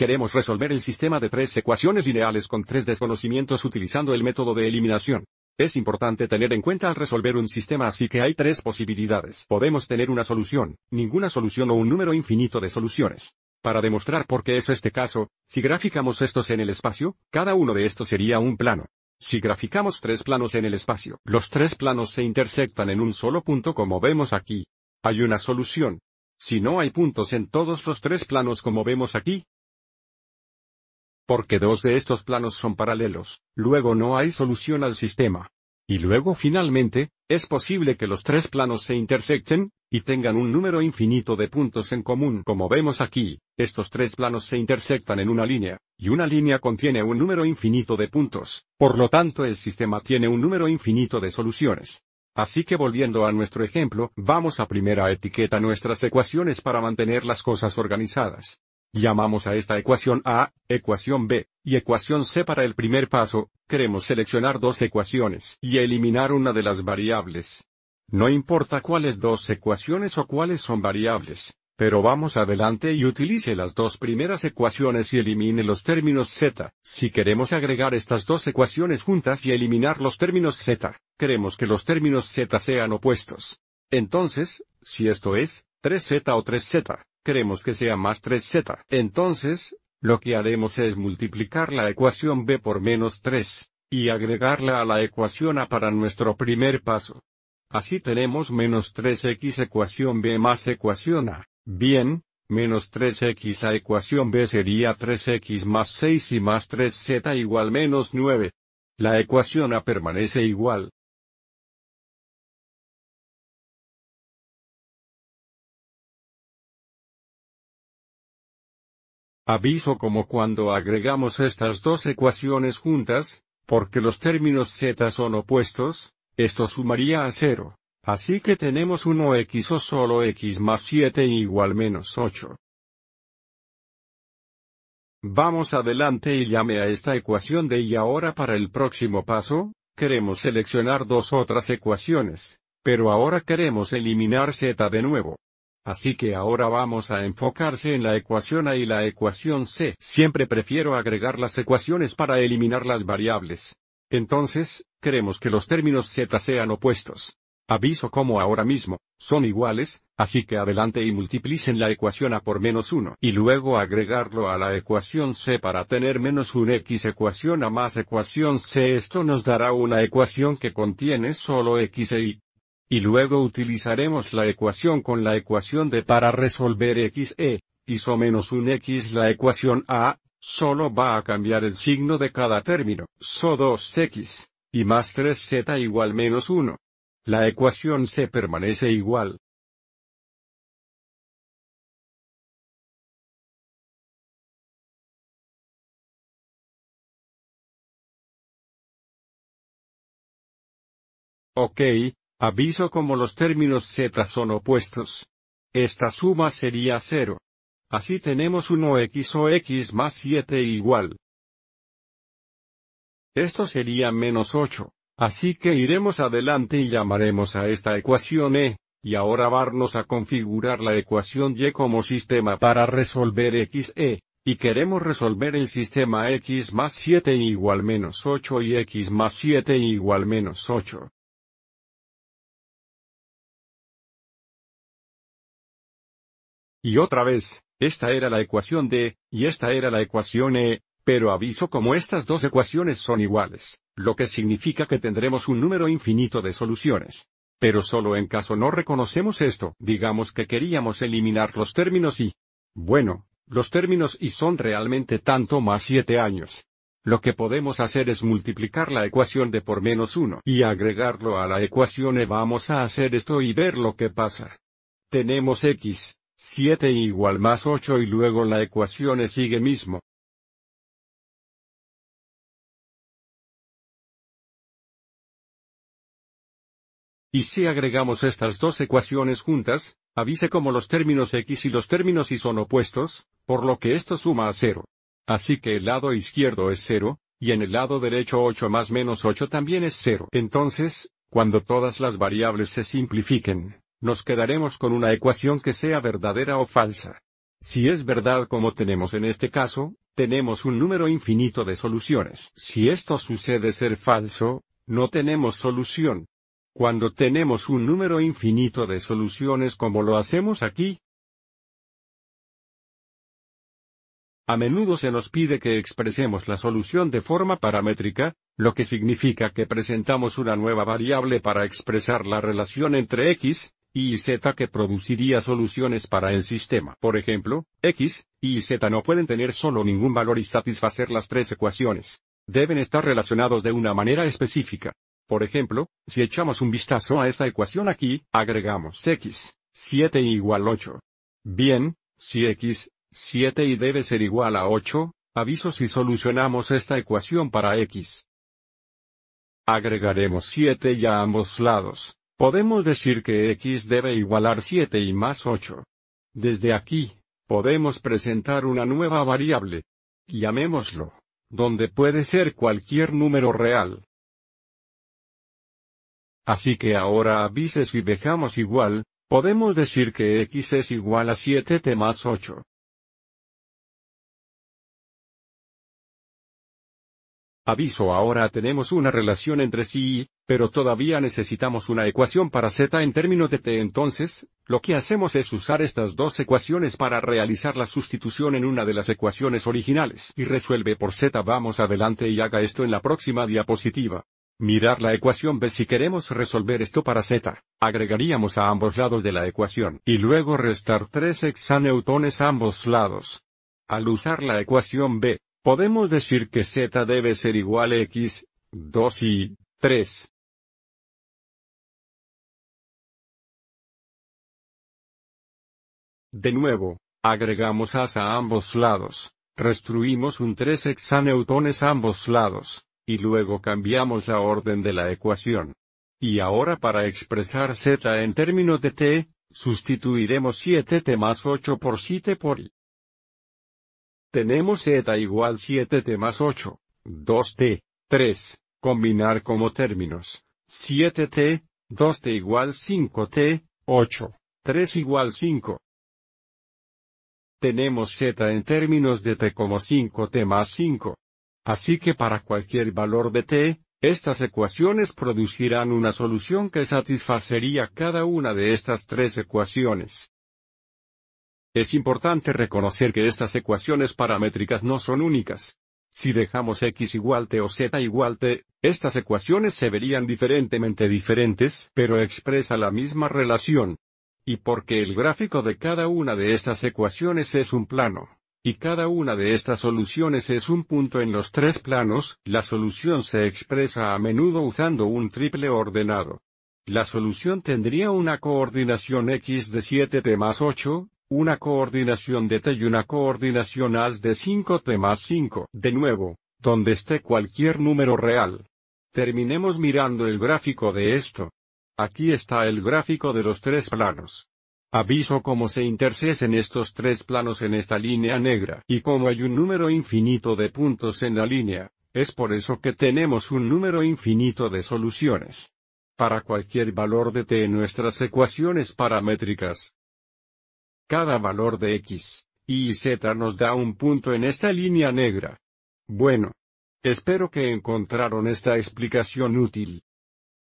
Queremos resolver el sistema de tres ecuaciones lineales con tres desconocimientos utilizando el método de eliminación. Es importante tener en cuenta al resolver un sistema así que hay tres posibilidades. Podemos tener una solución, ninguna solución o un número infinito de soluciones. Para demostrar por qué es este caso, si graficamos estos en el espacio, cada uno de estos sería un plano. Si graficamos tres planos en el espacio, los tres planos se intersectan en un solo punto como vemos aquí. Hay una solución. Si no hay puntos en todos los tres planos como vemos aquí, porque dos de estos planos son paralelos, luego no hay solución al sistema. Y luego finalmente, es posible que los tres planos se intersecten, y tengan un número infinito de puntos en común. Como vemos aquí, estos tres planos se intersectan en una línea, y una línea contiene un número infinito de puntos, por lo tanto el sistema tiene un número infinito de soluciones. Así que volviendo a nuestro ejemplo, vamos a primera etiqueta nuestras ecuaciones para mantener las cosas organizadas. Llamamos a esta ecuación A, ecuación B, y ecuación C para el primer paso, queremos seleccionar dos ecuaciones y eliminar una de las variables. No importa cuáles dos ecuaciones o cuáles son variables, pero vamos adelante y utilice las dos primeras ecuaciones y elimine los términos z. Si queremos agregar estas dos ecuaciones juntas y eliminar los términos z, queremos que los términos z sean opuestos. Entonces, si esto es, 3z o 3z, queremos que sea más 3z. Entonces, lo que haremos es multiplicar la ecuación b por menos 3, y agregarla a la ecuación a para nuestro primer paso. Así tenemos menos 3x ecuación b más ecuación a. Bien, menos 3x la ecuación b sería 3x más 6 y más 3z igual menos 9. La ecuación a permanece igual, Aviso como cuando agregamos estas dos ecuaciones juntas, porque los términos z son opuestos, esto sumaría a cero. Así que tenemos 1x o solo x más 7 igual menos 8. Vamos adelante y llame a esta ecuación de y ahora para el próximo paso, queremos seleccionar dos otras ecuaciones, pero ahora queremos eliminar z de nuevo. Así que ahora vamos a enfocarse en la ecuación A y la ecuación C. Siempre prefiero agregar las ecuaciones para eliminar las variables. Entonces, queremos que los términos Z sean opuestos. Aviso como ahora mismo, son iguales, así que adelante y multiplicen la ecuación A por menos 1 y luego agregarlo a la ecuación C para tener menos un X ecuación A más ecuación C. Esto nos dará una ecuación que contiene solo X e Y. Y luego utilizaremos la ecuación con la ecuación de para resolver xe, so menos un x la ecuación a, solo va a cambiar el signo de cada término, so 2x, y más 3z igual menos 1. La ecuación se permanece igual. Ok, Aviso como los términos z son opuestos. Esta suma sería 0. Así tenemos 1x o x más 7 igual. Esto sería menos 8. Así que iremos adelante y llamaremos a esta ecuación E, y ahora vamos a configurar la ecuación Y como sistema para resolver XE, y queremos resolver el sistema X más 7 igual menos 8 y X más 7 igual menos 8. Y otra vez, esta era la ecuación D, y esta era la ecuación E, pero aviso como estas dos ecuaciones son iguales, lo que significa que tendremos un número infinito de soluciones. Pero solo en caso no reconocemos esto, digamos que queríamos eliminar los términos y... Bueno, los términos y son realmente tanto más siete años. Lo que podemos hacer es multiplicar la ecuación de por menos uno y agregarlo a la ecuación e vamos a hacer esto y ver lo que pasa. Tenemos x, 7 igual más 8 y luego la ecuación es sigue mismo. Y si agregamos estas dos ecuaciones juntas, avise como los términos x y los términos y son opuestos, por lo que esto suma a 0. Así que el lado izquierdo es 0, y en el lado derecho 8 más menos 8 también es 0. Entonces, cuando todas las variables se simplifiquen, nos quedaremos con una ecuación que sea verdadera o falsa. Si es verdad como tenemos en este caso, tenemos un número infinito de soluciones. Si esto sucede ser falso, no tenemos solución. Cuando tenemos un número infinito de soluciones como lo hacemos aquí, a menudo se nos pide que expresemos la solución de forma paramétrica, lo que significa que presentamos una nueva variable para expresar la relación entre x, y Z que produciría soluciones para el sistema. Por ejemplo, X, y Z no pueden tener solo ningún valor y satisfacer las tres ecuaciones. Deben estar relacionados de una manera específica. Por ejemplo, si echamos un vistazo a esa ecuación aquí, agregamos X, 7 igual 8. Bien, si X, 7 y debe ser igual a 8, aviso si solucionamos esta ecuación para X. Agregaremos 7 ya a ambos lados. Podemos decir que x debe igualar 7 y más 8. Desde aquí, podemos presentar una nueva variable. Llamémoslo, donde puede ser cualquier número real. Así que ahora avises y dejamos igual, podemos decir que x es igual a 7t más 8. Aviso ahora tenemos una relación entre sí y, pero todavía necesitamos una ecuación para z en términos de t entonces, lo que hacemos es usar estas dos ecuaciones para realizar la sustitución en una de las ecuaciones originales y resuelve por z vamos adelante y haga esto en la próxima diapositiva. Mirar la ecuación B si queremos resolver esto para Z, agregaríamos a ambos lados de la ecuación y luego restar tres hexaneutones a ambos lados. Al usar la ecuación B, Podemos decir que z debe ser igual a x, 2 y 3. De nuevo, agregamos as a ambos lados, restruimos un 3 hexaneutones a ambos lados, y luego cambiamos la orden de la ecuación. Y ahora para expresar z en términos de t, sustituiremos 7t más 8 por 7 por i. Tenemos z igual 7t más 8, 2t, 3, combinar como términos, 7t, 2t igual 5t, 8, 3 igual 5. Tenemos z en términos de t como 5t más 5. Así que para cualquier valor de t, estas ecuaciones producirán una solución que satisfacería cada una de estas tres ecuaciones. Es importante reconocer que estas ecuaciones paramétricas no son únicas. Si dejamos x igual t o z igual t, estas ecuaciones se verían diferentemente diferentes, pero expresa la misma relación. Y porque el gráfico de cada una de estas ecuaciones es un plano, y cada una de estas soluciones es un punto en los tres planos, la solución se expresa a menudo usando un triple ordenado. La solución tendría una coordinación x de 7t más 8, una coordinación de T y una coordinación AS de 5T más 5. De nuevo, donde esté cualquier número real. Terminemos mirando el gráfico de esto. Aquí está el gráfico de los tres planos. Aviso cómo se intercesen estos tres planos en esta línea negra y como hay un número infinito de puntos en la línea, es por eso que tenemos un número infinito de soluciones. Para cualquier valor de t en nuestras ecuaciones paramétricas, cada valor de x, y z nos da un punto en esta línea negra. Bueno. Espero que encontraron esta explicación útil.